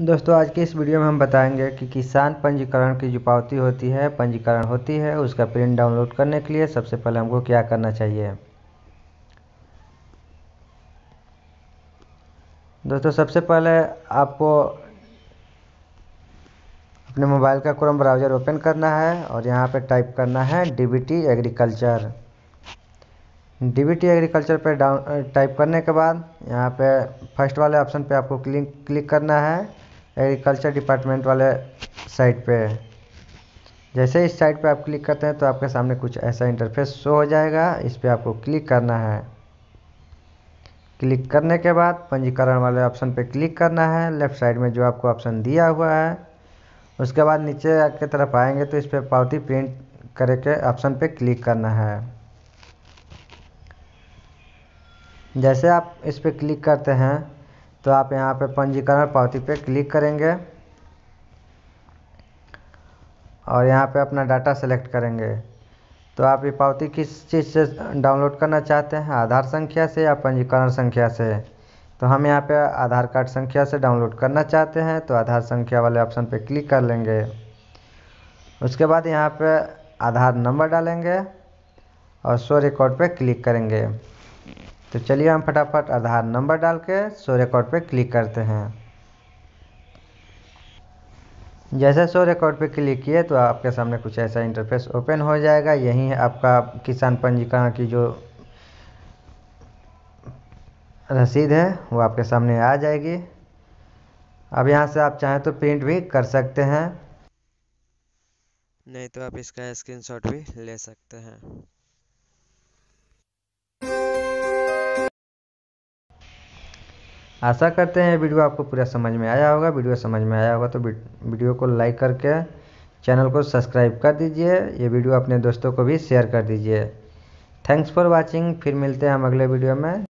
दोस्तों आज के इस वीडियो में हम बताएंगे कि किसान पंजीकरण की जो पावती होती है पंजीकरण होती है उसका प्रिंट डाउनलोड करने के लिए सबसे पहले हमको क्या करना चाहिए दोस्तों सबसे पहले आपको अपने मोबाइल का क्रोम ब्राउज़र ओपन करना है और यहाँ पर टाइप करना है D B T agriculture D B T agriculture पर डाउन टाइप करने के बाद यहाँ पे फर्स्ट वाले ऑप्शन पे आपको क्लिक क्लिक करना है एग्रीकल्चर डिपार्टमेंट वाले साइट पे है जैसे इस साइट पे आप क्लिक करते हैं तो आपके सामने कुछ ऐसा इंटरफेस शो हो जाएगा इस पर आपको क्लिक करना है क्लिक करने के बाद पंजीकरण वाले ऑप्शन पे क्लिक करना है लेफ़्ट साइड में जो आपको ऑप्शन दिया हुआ है उसके बाद नीचे आपके तरफ आएंगे तो इस पर पावती प्रिंट करके ऑप्शन पे क्लिक करना है जैसे आप इस पर क्लिक करते हैं तो आप यहाँ पे पंजीकरण पावती पे क्लिक करेंगे और यहाँ पे अपना डाटा सेलेक्ट करेंगे तो आप ये पावती किस चीज़ से डाउनलोड करना चाहते हैं आधार संख्या से या पंजीकरण संख्या से तो हम यहाँ पे आधार कार्ड संख्या से डाउनलोड करना चाहते हैं तो आधार संख्या वाले ऑप्शन पे क्लिक कर लेंगे उसके बाद यहाँ पे आधार नंबर डालेंगे और शो रिकॉर्ड पे क्लिक करेंगे तो चलिए हम फटाफट आधार नंबर डाल के शो रिकॉर्ड पे क्लिक करते हैं जैसे शो रिकॉर्ड पे क्लिक किए तो आपके सामने कुछ ऐसा इंटरफेस ओपन हो जाएगा यही है आपका किसान पंजीकरण की जो रसीद है वो आपके सामने आ जाएगी अब यहाँ से आप चाहें तो प्रिंट भी कर सकते हैं नहीं तो आप इसका स्क्रीनशॉट भी ले सकते हैं आशा करते हैं वीडियो आपको पूरा समझ में आया होगा वीडियो समझ में आया होगा तो वीडियो को लाइक करके चैनल को सब्सक्राइब कर दीजिए ये वीडियो अपने दोस्तों को भी शेयर कर दीजिए थैंक्स फॉर वॉचिंग फिर मिलते हैं हम अगले वीडियो में